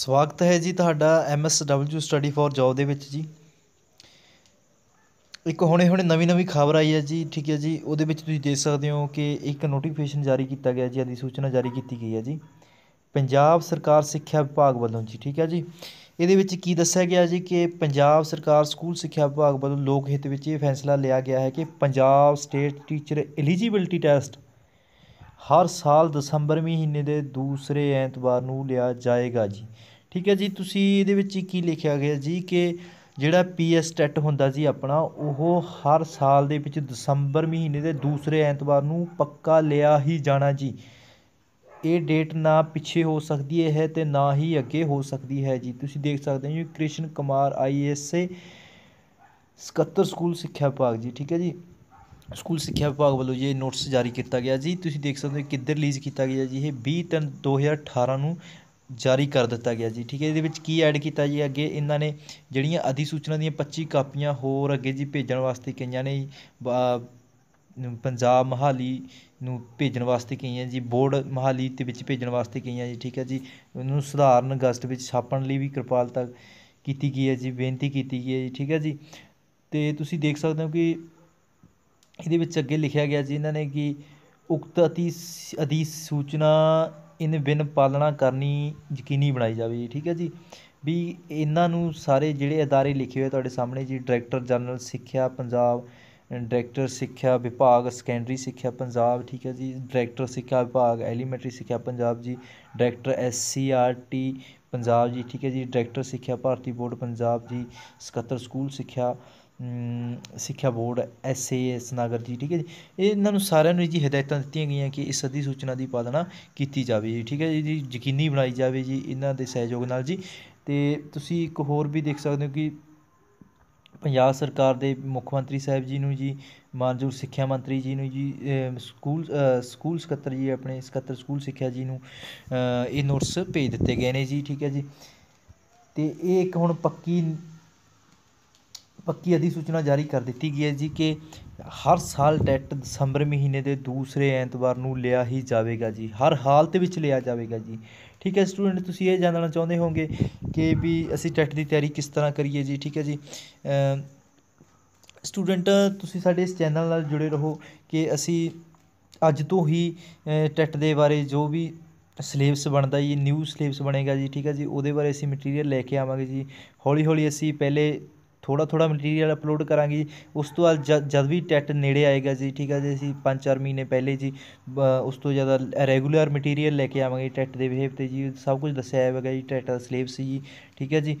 ਸਵਾਗਤ ਹੈ ਜੀ ਤੁਹਾਡਾ MSW ਸਟੱਡੀ ਫॉर ਜੌਬ ਦੇ ਵਿੱਚ ਜੀ ਇੱਕ ਹੁਣੇ ਹੁਣੇ ਨਵੀਂ ਨਵੀਂ ਖਬਰ ਆਈ ਹੈ ਜੀ ਠੀਕ ਹੈ ਜੀ ਉਹਦੇ ਵਿੱਚ ਤੁਸੀਂ ਦੇਖ ਸਕਦੇ ਹੋ ਕਿ ਇੱਕ ਨੋਟੀਫਿਕੇਸ਼ਨ ਜਾਰੀ ਕੀਤਾ ਗਿਆ ਜੀ ਅਧਿ ਸੂਚਨਾ ਜਾਰੀ ਕੀਤੀ ਗਈ ਹੈ ਜੀ ਪੰਜਾਬ ਸਰਕਾਰ ਸਿੱਖਿਆ ਵਿਭਾਗ ਵੱਲੋਂ ਜੀ ਠੀਕ ਹੈ ਜੀ ਇਹਦੇ ਵਿੱਚ ਕੀ ਦੱਸਿਆ ਗਿਆ ਜੀ ਕਿ ਪੰਜਾਬ ਸਰਕਾਰ ਸਕੂਲ ਸਿੱਖਿਆ ਵਿਭਾਗ ਵੱਲੋਂ ਲੋਕ ਹਿੱਤ ਵਿੱਚ ਇਹ ਫੈਸਲਾ ਲਿਆ ਗਿਆ ਹੈ ਕਿ Punjab state teacher eligibility test ਹਰ ਸਾਲ ਦਸੰਬਰ ਮਹੀਨੇ ਦੇ ਦੂਸਰੇ ਐਤਵਾਰ ਨੂੰ ਲਿਆ ਜਾਏਗਾ ਜੀ ਠੀਕ ਹੈ ਜੀ ਤੁਸੀਂ ਇਹਦੇ ਵਿੱਚ ਕੀ ਲਿਖਿਆ ਗਿਆ ਜੀ ਕਿ ਜਿਹੜਾ ਪੀਐਸ ਟੈਟ ਹੁੰਦਾ ਜੀ ਆਪਣਾ ਉਹ ਹਰ ਸਾਲ ਦੇ ਵਿੱਚ ਦਸੰਬਰ ਮਹੀਨੇ ਦੇ ਦੂਸਰੇ ਐਤਵਾਰ ਨੂੰ ਪੱਕਾ ਲਿਆ ਹੀ ਜਾਣਾ ਜੀ ਇਹ ਡੇਟ ਨਾ ਪਿੱਛੇ ਹੋ ਸਕਦੀ ਹੈ ਤੇ ਨਾ ਹੀ ਅੱਗੇ ਹੋ ਸਕਦੀ ਹੈ ਜੀ ਤੁਸੀਂ ਦੇਖ ਸਕਦੇ ਹੋ ਜੀ ਕ੍ਰਿਸ਼ਨ ਕੁਮਾਰ ਆਈਐਸਏ ਸਕੱਤਰ ਸਕੂਲ ਸਿੱਖਿਆ ਵਿਭਾਗ ਜੀ ਠੀਕ ਹੈ ਜੀ ਸਕੂਲ ਸਿੱਖਿਆ ਵਿਭਾਗ ਵੱਲੋਂ ਇਹ ਨੋਟਿਸ ਜਾਰੀ ਕੀਤਾ ਗਿਆ ਜੀ ਤੁਸੀਂ ਦੇਖ ਸਕਦੇ ਹੋ ਕਿੱਧਰ ਰਿਲੀਜ਼ ਕੀਤਾ ਗਿਆ ਜੀ ਇਹ 20 ਤਨ 2018 ਨੂੰ ਜਾਰੀ ਕਰ ਦਿੱਤਾ ਗਿਆ ਜੀ ਠੀਕ ਹੈ ਇਹਦੇ ਵਿੱਚ ਕੀ ਐਡ ਕੀਤਾ ਜੀ ਅੱਗੇ ਇਹਨਾਂ ਨੇ ਜਿਹੜੀਆਂ ਅਧਿਸੂਚਨਾ ਦੀਆਂ 25 ਕਾਪੀਆਂ ਹੋਰ ਅੱਗੇ ਜੀ ਭੇਜਣ ਵਾਸਤੇ ਕਈਆਂ ਨੇ ਪੰਜਾਬ ਮਹਾਲੀ ਨੂੰ ਭੇਜਣ ਵਾਸਤੇ ਕਈਆਂ ਜੀ ਬੋਰਡ ਮਹਾਲੀ ਦੇ ਵਿੱਚ ਭੇਜਣ ਵਾਸਤੇ ਕਈਆਂ ਜੀ ਠੀਕ ਹੈ ਜੀ ਉਹਨੂੰ ਸਧਾਰਨ ਅਗਸਤ ਵਿੱਚ ਛਾਪਣ ਲਈ ਵੀ ਕਿਰਪਾਲਤਾ ਕੀਤੀ ਗਈ ਹੈ ਜੀ ਬੇਨਤੀ ਕੀਤੀ ਗਈ ਹੈ ਜੀ ਠੀਕ ਹੈ ਜੀ ਤੇ ਤੁਸੀਂ ਦੇਖ ਸਕਦੇ ਹੋ ਕਿ ਇਹਦੇ ਵਿੱਚ ਅੱਗੇ ਲਿਖਿਆ ਗਿਆ ਜੀ ਇਹਨਾਂ ਨੇ ਕਿ ਉਕਤ ਅਤੀ ਅਧਿਸੂਚਨਾ ਇਨ ਬਿਨ ਪਾਲਣਾ ਕਰਨੀ ਯਕੀਨੀ ਬਣਾਈ ਜਾਵੇ ਜੀ ਠੀਕ ਹੈ ਜੀ ਵੀ ਇਹਨਾਂ ਨੂੰ ਸਾਰੇ ਜਿਹੜੇ ਅਦਾਰੇ ਲਿਖੇ ਹੋਏ ਤੁਹਾਡੇ ਸਾਹਮਣੇ ਜੀ ਡਾਇਰੈਕਟਰ ਜਨਰਲ ਸਿੱਖਿਆ ਪੰਜਾਬ ਡਾਇਰੈਕਟਰ ਸਿੱਖਿਆ ਵਿਭਾਗ ਸੈਕੰਡਰੀ ਸਿੱਖਿਆ ਪੰਜਾਬ ਠੀਕ ਹੈ ਜੀ ਡਾਇਰੈਕਟਰ ਸਿੱਖਿਆ ਵਿਭਾਗ ਐਲੀਮੈਂਟਰੀ ਸਿੱਖਿਆ Punjab ji director S C R T Punjab ji ਠੀਕ ਹੈ ਜੀ ਡਾਇਰੈਕਟਰ ਸਿੱਖਿਆ ਭਾਰਤੀ ਬੋਰਡ ਪੰਜਾਬ ਜੀ ਸਕੱਤਰ ਸਕੂਲ ਸਿੱਖਿਆ ਸਿੱਖਿਆ board S A S Nagar ji ਠੀਕ ਹੈ ਜੀ ਇਹਨਾਂ ਨੂੰ ਸਾਰਿਆਂ ਨੂੰ ਜੀ ਹਦਾਇਤਾਂ ਦਿੱਤੀਆਂ ਗਈਆਂ ਕਿ ਇਸ ਅਧੀ ਸੂਚਨਾ ਦੀ ਪਾਲਣਾ ਕੀਤੀ ਜਾਵੇ ਜੀ ਠੀਕ ਹੈ ਜੀ ਯਕੀਨੀ ਬਣਾਈ ਜਾਵੇ ਜੀ ਇਹਨਾਂ ਦੇ ਸਹਿਯੋਗ ਨਾਲ ਜੀ ਤੇ ਤੁਸੀਂ ਇੱਕ ਹੋਰ ਵੀ ਦੇਖ ਸਕਦੇ ਹੋ ਕਿ ਪੰਜਾਬ ਸਰਕਾਰ ਦੇ ਮੁੱਖ ਮੰਤਰੀ ਸਾਹਿਬ ਜੀ ਨੂੰ ਜੀ ਮਾਨਯੋਗ ਸਿੱਖਿਆ ਮੰਤਰੀ ਜੀ ਨੂੰ ਜੀ ਸਕੂਲ ਸਕੂਲ ਸਕੱਤਰ ਜੀ ਆਪਣੇ ਸਕੱਤਰ ਸਕੂਲ ਸਿੱਖਿਆ ਜੀ ਨੂੰ ਇਹ ਨੋਟਿਸ ਭੇਜ ਦਿੱਤੇ ਗਏ ਨੇ ਜੀ ਠੀਕ ਹੈ ਜੀ ਅਤੇ ਇਹ ਇੱਕ ਹੁਣ ਪੱਕੀ ਪੱਕੀ ਅਧਿਸੂਚਨਾ ਜਾਰੀ ਕਰ ਦਿੱਤੀ ਗਈ ਹੈ ਜੀ ਕਿ ਹਰ ਸਾਲ ਟੈਟ ਦਸੰਬਰ ਮਹੀਨੇ ਦੇ ਦੂਸਰੇ ਐਤਵਾਰ ਨੂੰ ਲਿਆ ਹੀ ਜਾਵੇਗਾ ਜੀ ਹਰ ਹਾਲਤ ਵਿੱਚ ਲਿਆ ਜਾਵੇਗਾ ਜੀ ਠੀਕ ਹੈ ਸਟੂਡੈਂਟ ਤੁਸੀਂ ਇਹ ਜਾਣਨਾ ਚਾਹੁੰਦੇ ਹੋਵੋਗੇ ਕਿ ਵੀ ਅਸੀਂ ਟੈਟ ਦੀ ਤਿਆਰੀ ਕਿਸ ਤਰ੍ਹਾਂ ਕਰੀਏ ਜੀ ਠੀਕ ਹੈ ਜੀ ਸਟੂਡੈਂਟ ਤੁਸੀਂ ਸਾਡੇ ਇਸ ਚੈਨਲ ਨਾਲ ਜੁੜੇ ਰਹੋ ਕਿ ਅਸੀਂ ਅੱਜ ਤੋਂ ਹੀ ਟੈਟ ਦੇ ਬਾਰੇ ਜੋ ਵੀ ਸਿਲੇਬਸ ਬਣਦਾ ਜੀ ਨਿਊ ਸਿਲੇਬਸ ਬਣੇਗਾ ਜੀ ਠੀਕ ਹੈ ਜੀ ਉਹਦੇ ਬਾਰੇ ਅਸੀਂ ਮਟੀਰੀਅਲ ਲੈ ਕੇ ਆਵਾਂਗੇ ਜੀ ਹੌਲੀ ਹੌਲੀ ਅਸੀਂ ਪਹਿਲੇ ਥੋੜ੍ਹਾ ਥੋੜ੍ਹਾ ਮਟੀਰੀਅਲ ਅਪਲੋਡ ਕਰਾਂਗੇ ਉਸ ਤੋਂ ਬਾਅਦ ਜਦ ਜਦ ਵੀ ਟੈਟ ਨੇੜੇ ਆਏਗਾ ਜੀ ਠੀਕ ਆ ਜੀ ਅਸੀਂ ਪੰਜ ਚਾਰ ਮਹੀਨੇ ਪਹਿਲੇ ਜੀ ਉਸ ਤੋਂ ਜ਼ਿਆਦਾ ਰੈਗੂਲਰ ਮਟੀਰੀਅਲ ਲੈ ਕੇ ਆਵਾਂਗੇ ਟੈਟ ਦੇ ਬਿਹੇਵ 'ਤੇ ਜੀ ਸਭ ਕੁਝ ਦੱਸਿਆ ਹੋਵੇਗਾ ਜੀ ਟੈਟ ਦਾ ਸਿਲੇਬਸ ਜੀ ਠੀਕ ਹੈ ਜੀ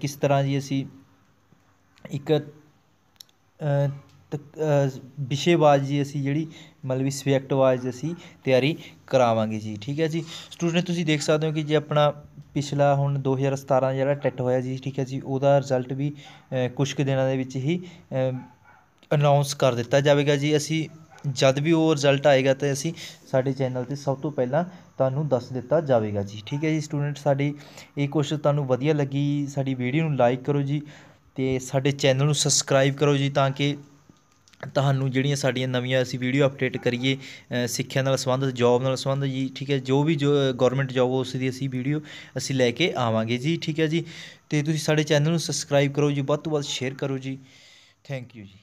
ਕਿਸ ਤਰ੍ਹਾਂ ਜੀ ਅਸੀਂ ਇੱਕ ਵਿਸ਼ੇਵਾਰ ਜੀ ਅਸੀਂ ਜਿਹੜੀ ਮਤਲਬ ਵੀ ਸਬਜੈਕਟ ਵਾਈਜ਼ ਅਸੀਂ ਤਿਆਰੀ ਕਰਾਵਾਂਗੇ ਜੀ ਠੀਕ ਹੈ ਜੀ ਸਟੂਡੈਂਟ ਤੁਸੀਂ ਦੇਖ ਸਕਦੇ ਹੋ ਕਿ ਜੇ ਆਪਣਾ ਪਿਛਲਾ ਹੁਣ 2017 ਜਿਹੜਾ ਟੈਟ ਹੋਇਆ ਜੀ ਠੀਕ ਹੈ ਜੀ ਉਹਦਾ ਰਿਜ਼ਲਟ ਵੀ ਕੁਝ ਕੁ ਦਿਨਾਂ ਦੇ ਵਿੱਚ ਹੀ ਅਨਾਉਂਸ ਕਰ ਦਿੱਤਾ ਜਾਵੇਗਾ ਜੀ ਅਸੀਂ ਜਦ ਵੀ ਉਹ ਰਿਜ਼ਲਟ ਆਏਗਾ ਤਾਂ ਅਸੀਂ ਸਾਡੇ ਚੈਨਲ ਤੇ ਸਭ ਤੋਂ ਪਹਿਲਾਂ ਤੁਹਾਨੂੰ ਦੱਸ ਦਿੱਤਾ ਜਾਵੇਗਾ ਜੀ ਠੀਕ ਹੈ ਜੀ ਸਟੂਡੈਂਟ ਸਾਡੀ ਇਹ ਕੋਸ਼ਿਸ਼ ਤੁਹਾਨੂੰ ਵਧੀਆ ਲੱਗੀ ਸਾਡੀ ਵੀਡੀਓ ਨੂੰ ਲਾਈਕ ਕਰੋ ਜੀ ਤੇ ਸਾਡੇ ਚੈਨਲ ਨੂੰ ਸਬਸਕ੍ਰਾਈਬ ਕਰੋ ਜੀ ਤਾਂ ਕਿ ਤੁਹਾਨੂੰ ਜਿਹੜੀਆਂ ਸਾਡੀਆਂ ਨਵੀਆਂ ਅਸੀਂ ਵੀਡੀਓ ਅਪਡੇਟ ਕਰੀਏ ਸਿੱਖਿਆ ਨਾਲ ਸੰਬੰਧਿਤ ਜੌਬ ਨਾਲ ਸੰਬੰਧਿਤ ਜੀ ਠੀਕ ਹੈ ਜੋ ਵੀ ਜੋ ਗਵਰਨਮੈਂਟ ਜੌਬ ਉਸ ਦੀ ਅਸੀਂ ਵੀਡੀਓ ਅਸੀਂ ਲੈ ਕੇ ਆਵਾਂਗੇ ਜੀ ਠੀਕ ਹੈ ਜੀ ਤੇ ਤੁਸੀਂ ਸਾਡੇ ਚੈਨਲ ਨੂੰ ਸਬਸਕ੍ਰਾਈਬ ਕਰੋ ਜੀ ਵੱਧ ਤੋਂ ਵੱਧ ਸ਼ੇਅਰ ਕਰੋ ਜੀ ਥੈਂਕ ਯੂ ਜੀ